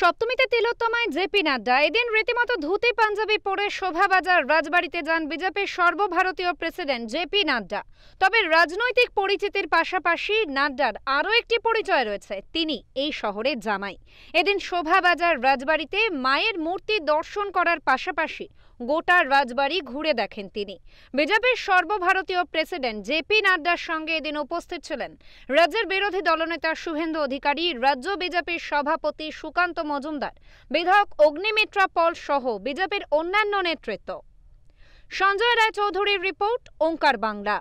সপ্তমীতে তিলোত্তমায় JP Nadda এদিন রীতিমতো ধুতি পাঞ্জাবি পরে শোভাবাজার রাজবাড়িতে যান বিজেপির সর্বভারতীয় প্রেসিডেন্ট জেপি নাড্ডা তবে রাজনৈতিক পরিচিতির পাশাপাশি নাড্ডার আরও একটি পরিচয় রয়েছে তিনি এই শহরে জামাই এদিন শোভাবাজার রাজবাড়িতে মায়ের মূর্তি দর্শন করার পাশাপাশি গোটা রাজবাড়ি ঘুরে দেখেন তিনি বিজেপির সর্বভারতীয় প্রেসিডেন্ট জেপি নাড্ডার সঙ্গে এদিন উপস্থিত ছিলেন রাজ্যের বিরোধী দলনেতা শুভেন্দু অধিকারী রাজ্য বিজেপির সভাপতি সুকান্ত মজুমদার বিধায়ক অগ্নিমিত্রা পল সহ বিজেপির অন্যান্য নেতৃত্ব সঞ্জয় রায় চৌধুরীর রিপোর্ট ওঙ্কার বাংলা